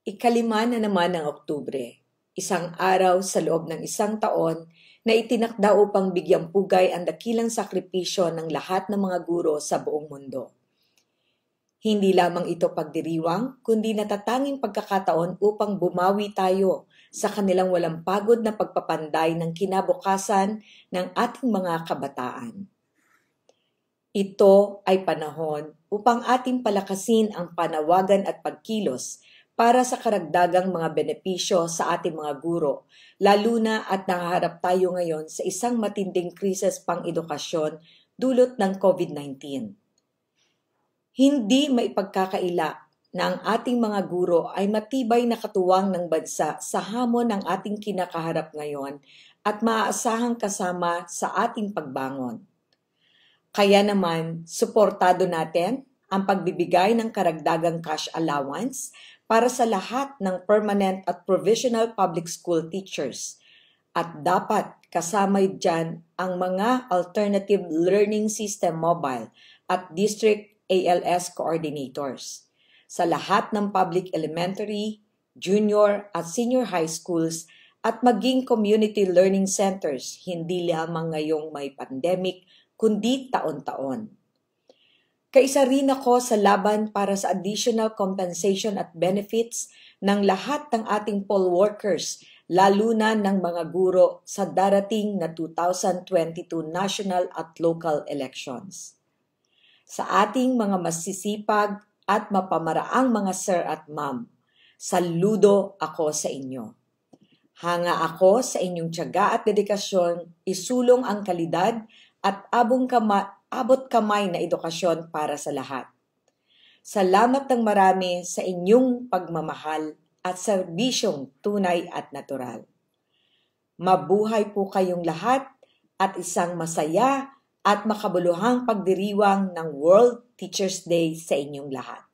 Ikalima na naman ng Oktubre, isang araw sa loob ng isang taon na itinakda upang bigyang pugay ang dakilang sakripisyo ng lahat ng mga guro sa buong mundo. Hindi lamang ito pagdiriwang, kundi natatanging pagkakataon upang bumawi tayo sa kanilang walang pagod na pagpapanday ng kinabukasan ng ating mga kabataan. Ito ay panahon upang ating palakasin ang panawagan at pagkilos para sa karagdagang mga benepisyo sa ating mga guro, lalo na at nakaharap tayo ngayon sa isang matinding krisis pang-edukasyon dulot ng COVID-19. Hindi maipagkakaila na ang ating mga guro ay matibay na katuwang ng bansa sa hamon ng ating kinakaharap ngayon at maaasahang kasama sa ating pagbangon. Kaya naman, suportado natin ang pagbibigay ng karagdagang cash allowance para sa lahat ng permanent at provisional public school teachers. At dapat kasamay dyan ang mga alternative learning system mobile at district ALS coordinators. Sa lahat ng public elementary, junior at senior high schools at maging community learning centers hindi lamang ngayong may pandemic kundi taon-taon. Kaisa rin ako sa laban para sa additional compensation at benefits ng lahat ng ating poll workers, lalo na ng mga guro sa darating na 2022 national at local elections. Sa ating mga masisipag at mapamaraang mga sir at ma'am, saludo ako sa inyo. Hanga ako sa inyong tiyaga at dedikasyon, isulong ang kalidad at abong kama abot kamay na edukasyon para sa lahat. Salamat ng marami sa inyong pagmamahal at serbisyong tunay at natural. Mabuhay po kayong lahat at isang masaya at makabuluhang pagdiriwang ng World Teachers Day sa inyong lahat.